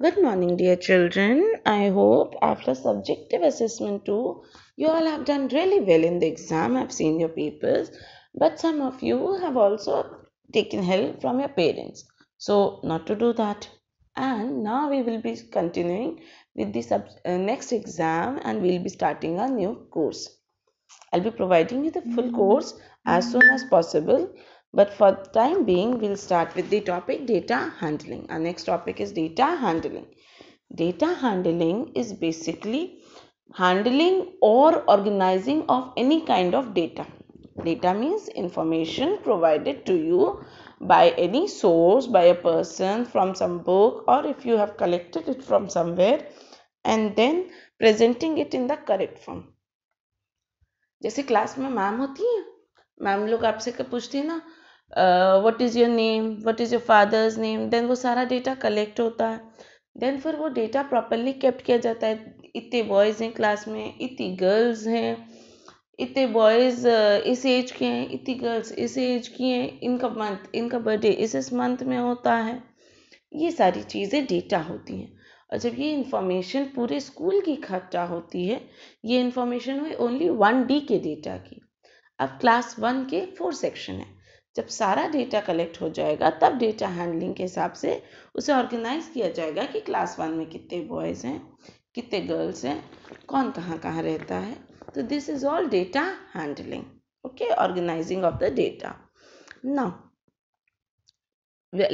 Good morning, dear children. I hope after subjective assessment 2, you all have done really well in the exam. I've seen your papers, but some of you have also taken help from your parents. So, not to do that. And now we will be continuing with the sub, uh, next exam and we'll be starting a new course. I'll be providing you the full hmm. course as soon as possible. But for the time being, we'll start with the topic data handling. Our next topic is data handling. Data handling is basically handling or organizing of any kind of data. Data means information provided to you by any source, by a person, from some book or if you have collected it from somewhere and then presenting it in the correct form. जैसे class में ma'am होती है ma'am लोग आपसे पूछती है ना what is your name what is your father's name then वो सारा डेटा कलेक्ट होता है देन फिर वो डेटा प्रॉपरली कैप्ट किया जाता है इतने बॉयज़ हैं क्लास में इतनी गर्ल्स हैं इतने बॉयज़ uh, इस एज के हैं इतनी गर्ल्स इस एज की हैं इनका मंथ इनका बर्थडे इस इस मंथ में होता है ये सारी चीज़ें डेटा होती हैं और जब ये इंफॉर्मेशन पूरे स्कूल की इकट्ठा होती है ये इंफॉर्मेशन हुई ओनली वन डी के डेटा की अब क्लास वन के फोर सेक्शन है जब सारा डेटा कलेक्ट हो जाएगा तब डेटा हैंडलिंग के हिसाब से उसे ऑर्गेनाइज किया जाएगा कि क्लास वन में कितने बॉयज़ हैं कितने गर्ल्स हैं कौन कहाँ कहाँ रहता है तो this is all data handling okay organizing of the data now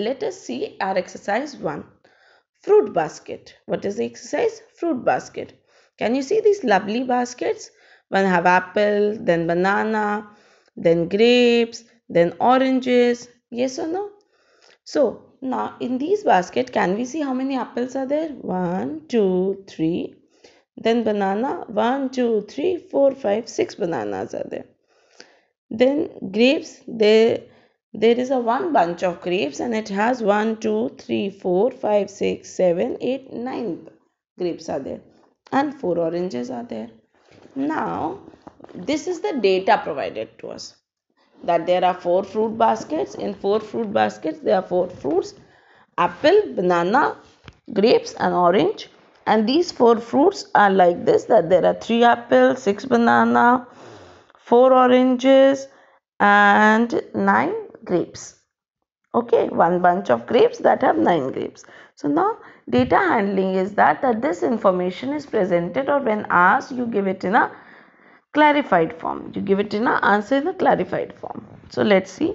let us see our exercise one fruit basket what is the exercise fruit basket can you see this lovely baskets one have apple then banana then grapes then oranges. Yes or no? So now in these basket, can we see how many apples are there? One, two, three. Then banana. One, two, three, four, five, six bananas are there. Then grapes. There, there is a one bunch of grapes and it has one, two, three, four, five, six, seven, eight, nine grapes are there. And four oranges are there. Now, this is the data provided to us that there are four fruit baskets. In four fruit baskets, there are four fruits apple, banana, grapes, and orange. And these four fruits are like this that there are three apples, six banana, four oranges, and nine grapes. Okay, one bunch of grapes that have nine grapes. So now data handling is that that this information is presented or when asked you give it in a clarified form. You give it in an answer in the clarified form. So let's see.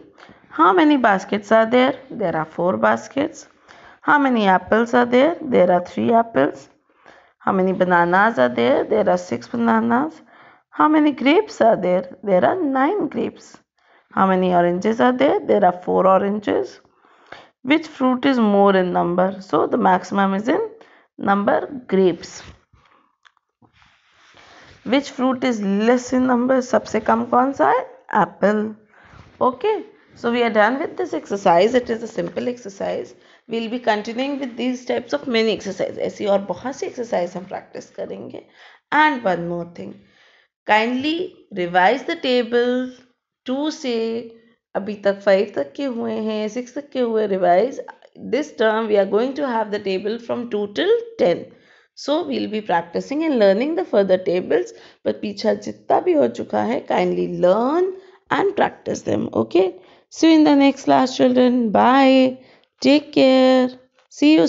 How many baskets are there? There are four baskets. How many apples are there? There are three apples. How many bananas are there? There are six bananas. How many grapes are there? There are nine grapes. How many oranges are there? There are four oranges. Which fruit is more in number? So the maximum is in number grapes. Which fruit is less in number सबसे कम कौन सा है apple okay so we are done with this exercise it is a simple exercise we'll be continuing with this types of many exercise ऐसी और बहुत सी exercise हम प्रैक्टिस करेंगे and one more thing kindly revise the table two से अभी तक five तक के हुए हैं सिक्स तक के हुए revise this term we are going to have the table from two till ten so we'll be practicing and learning the further tables पर पीछा जितना भी हो चुका है kindly learn and practice them okay see in the next class children bye take care see you